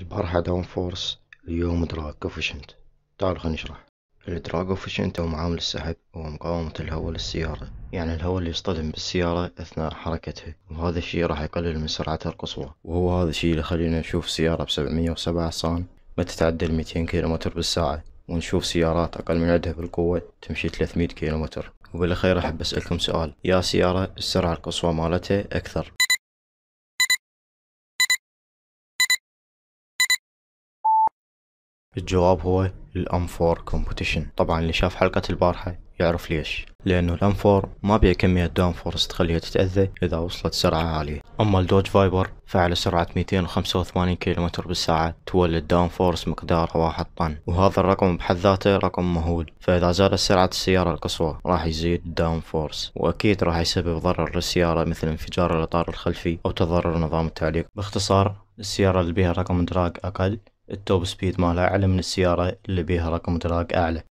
البارحة داون فورس اليوم دراج كوفيشنت تعال خلينا نشرح الدراج اوفيشنت هو معامل السحب هو مقاومة الهواء للسيارة يعني الهواء اللي يصطدم بالسيارة أثناء حركتها وهذا الشيء راح يقلل من سرعتها القصوى وهو هذا الشيء اللي خلينا نشوف سيارة بسبعمية وسبعة حصان ما تتعدى 200 كيلومتر بالساعة ونشوف سيارات أقل من عندها بالقوة تمشي 300 كيلومتر وبالأخير أحب أسألكم سؤال يا سيارة السرعة القصوى مالتها أكثر الجواب هو الام 4 كومبيتيشن طبعا اللي شاف حلقة البارحة يعرف ليش لانه الام 4 ما بيه كمية داون فورس تخليها تتأذى اذا وصلت سرعة عالية اما الدوج فايبر فعلى سرعة 285 كم بالساعة تولد داون فورس مقدار واحد طن وهذا الرقم بحد ذاته رقم مهول فاذا زادت سرعة السيارة القصوى راح يزيد الداون فورس واكيد راح يسبب ضرر للسيارة مثل انفجار الاطار الخلفي او تضرر نظام التعليق باختصار السيارة اللي بها رقم دراج اقل التوب سبيد مالها أعلى من السيارة اللي بيها رقم دراج أعلى